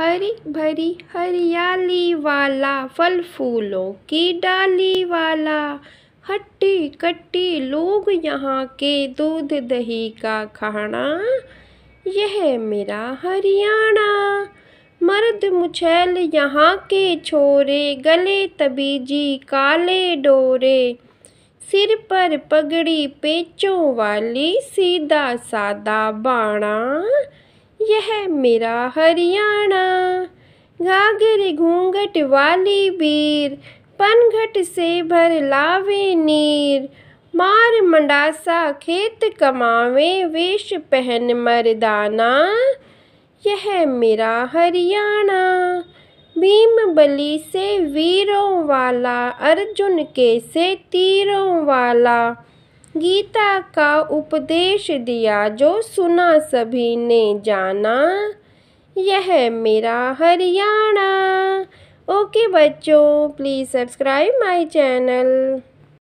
हरी भरी हरियाली वाला फल फूलों की डाली वाला हट्टी कट्टी लोग यहाँ के दूध दही का खाना यह मेरा हरियाणा मर्द मुछैल यहाँ के छोरे गले तबीजी काले डोरे सिर पर पगड़ी पेचों वाली सीधा सादा बाणा यह मेरा हरियाणा घाघरे घूंघट वाली वीर पनघट से भर लावे नीर मार मंडासा खेत कमावे वेश पहन मरदाना यह मेरा हरियाणा भीम बली से वीरों वाला अर्जुन के से तीरों वाला गीता का उपदेश दिया जो सुना सभी ने जाना यह मेरा हरियाणा ओके बच्चों प्लीज़ सब्सक्राइब माय चैनल